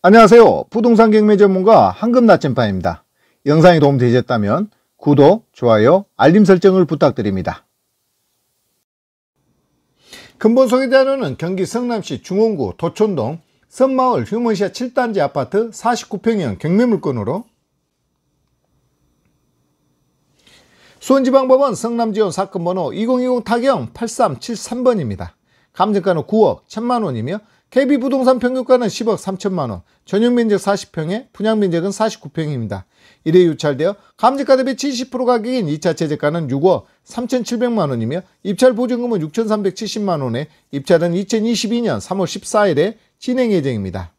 안녕하세요. 부동산 경매 전문가 황금나침반입니다. 영상이 도움되셨다면 구독, 좋아요, 알림 설정을 부탁드립니다. 근본소개 자료는 경기 성남시 중원구 도촌동 섬마을 휴먼시아 7단지 아파트 49평형 경매 물건으로 수원지방법원 성남지원 사건번호 2020 타경 8373번입니다. 감정가는 9억 1천만원이며 KB 부동산 평균가는 10억 3천만원, 전용면적 40평에 분양면적은 49평입니다. 이래 유찰되어 감지가 대비 70% 가격인 2차 최저가는 6억 3,700만원이며 입찰 보증금은 6,370만원에 입찰은 2022년 3월 14일에 진행 예정입니다.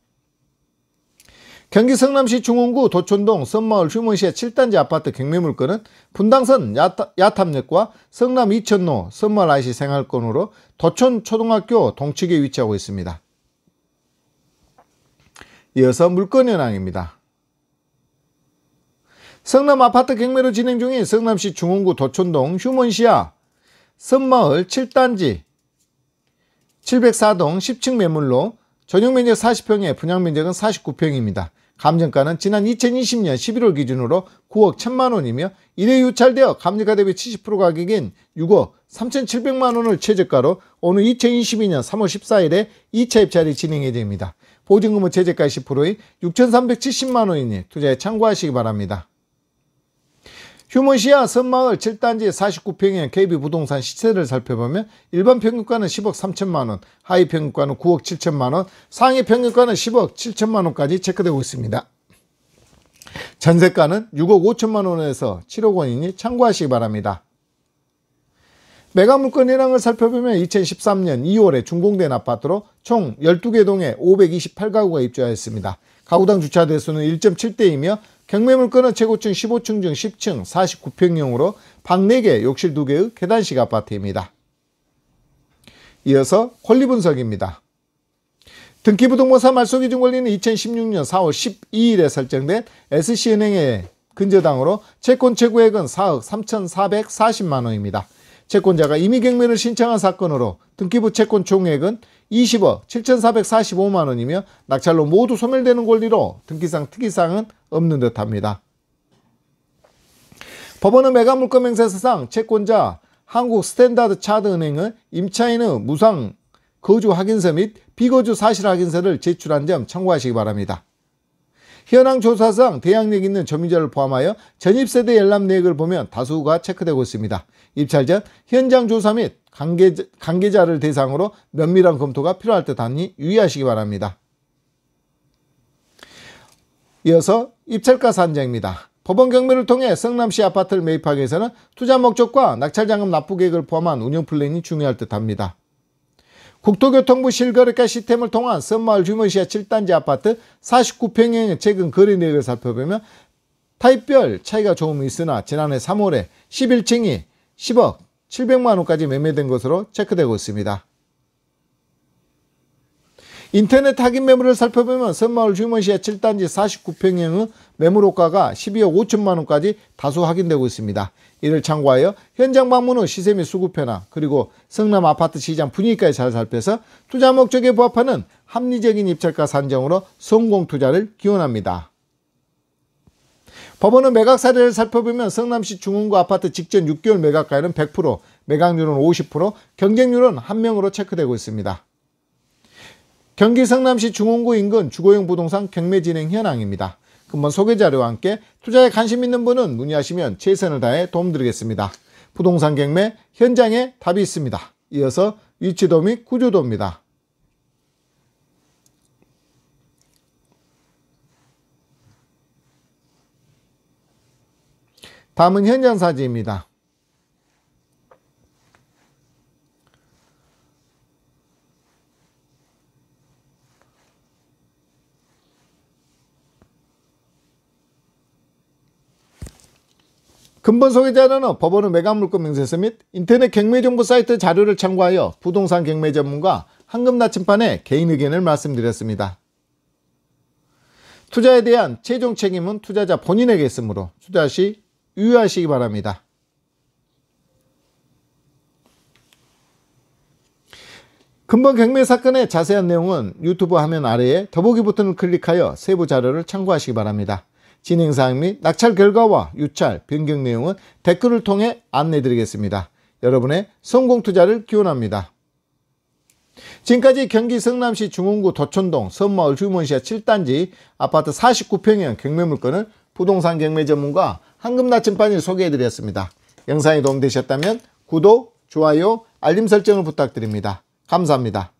경기 성남시 중원구 도촌동 섬마을 휴먼시의 7단지 아파트 경매물건은 분당선 야야탑역과 성남 이천로 섬마을 아이시 생활권으로 도촌초등학교 동측에 위치하고 있습니다. 이어서 물건 현황입니다. 성남 아파트 경매로 진행 중인 성남시 중원구 도촌동 휴먼시아 섬마을 7단지 704동 10층 매물로 전용 면적 40평에 분양 면적은 49평입니다. 감정가는 지난 2020년 11월 기준으로 9억 1 0 0 0만 원이며 이래 유찰되어 감정가 대비 70% 가격인 6억 3,700만 원을 최저가로 오는 2022년 3월 14일에 2차 입찰이 진행 이됩니다 보증금은 제재가의 1 0의 6,370만 원이니 투자에 참고하시기 바랍니다. 휴먼시아 선마을 7단지 49평의 KB부동산 시세를 살펴보면 일반 평균가는 10억 3천만원, 하위 평균가는 9억 7천만원, 상위 평균가는 10억 7천만원까지 체크되고 있습니다. 전세가는 6억 5천만원에서 7억원이니 참고하시기 바랍니다. 매각물건 현황을 살펴보면 2013년 2월에 준공된 아파트로 총 12개 동에 528가구가 입주하였습니다. 가구당 주차 대수는 1.7대이며 경매물건은 최고층 15층 중 10층 49평형으로 방 4개, 욕실 2개의 계단식 아파트입니다. 이어서 권리 분석입니다. 등기부등본사 말소기준 권리는 2016년 4월 12일에 설정된 SC은행의 근저당으로 채권 최고액은 4억 3,440만원입니다. 채권자가 이미 경매를 신청한 사건으로 등기부 채권 총액은 20억 7,445만 원이며 낙찰로 모두 소멸되는 권리로 등기상 특이사항은 없는 듯합니다. 법원은 매각물권 행세서상 채권자 한국 스탠다드 차드 은행은 임차인의 무상 거주 확인서 및 비거주 사실 확인서를 제출한 점 참고하시기 바랍니다. 현황 조사상 대항력 있는 점유자를 포함하여 전입세대 열람 내역을 보면 다수가 체크되고 있습니다. 입찰 전 현장 조사 및 관계자, 관계자를 대상으로 면밀한 검토가 필요할 듯 하니 유의하시기 바랍니다. 이어서 입찰가 산정입니다. 법원 경매를 통해 성남시 아파트를 매입하기 위해서는 투자 목적과 낙찰자금 납부 계획을 포함한 운영 플랜이 중요할 듯 합니다. 국토교통부 실거래가 시스템을 통한 섬마을 주머시아 7단지 아파트 49평형의 최근 거래 내역을 살펴보면 타입별 차이가 조금 있으나 지난해 3월에 11층이 10억 700만원까지 매매된 것으로 체크되고 있습니다. 인터넷 확인 매물을 살펴보면 섬마을 주문시의 7단지 49평형의 매물호가가 12억 5천만 원까지 다소 확인되고 있습니다. 이를 참고하여 현장 방문 후 시세 및 수급 변화 그리고 성남 아파트 시장 분위기까지 잘 살펴서 투자 목적에 부합하는 합리적인 입찰가 산정으로 성공 투자를 기원합니다. 법원은 매각 사례를 살펴보면 성남시 중흥구 아파트 직전 6개월 매각가에는 100%, 매각률은 50%, 경쟁률은 1명으로 체크되고 있습니다. 경기 성남시 중원구 인근 주거용 부동산 경매 진행 현황입니다. 금번 소개 자료와 함께 투자에 관심 있는 분은 문의하시면 최선을 다해 도움드리겠습니다. 부동산 경매 현장에 답이 있습니다. 이어서 위치도 및 구조도입니다. 다음은 현장 사진입니다. 근본 소개자는법원의 매각물권 명세서 및 인터넷 경매정보 사이트 자료를 참고하여 부동산 경매 전문가 한금 나침판에 개인 의견을 말씀드렸습니다. 투자에 대한 최종 책임은 투자자 본인에게 있으므로 투자 시 유의하시기 바랍니다. 금번 경매 사건의 자세한 내용은 유튜브 화면 아래에 더보기 버튼을 클릭하여 세부 자료를 참고하시기 바랍니다. 진행사항 및 낙찰 결과와 유찰, 변경 내용은 댓글을 통해 안내드리겠습니다. 여러분의 성공 투자를 기원합니다. 지금까지 경기 성남시 중흥구 도촌동 섬마을 휴먼시아 7단지 아파트 49평형 경매 물건을 부동산 경매 전문가 황금나침반을 소개해드렸습니다. 영상이 도움되셨다면 구독, 좋아요, 알림 설정을 부탁드립니다. 감사합니다.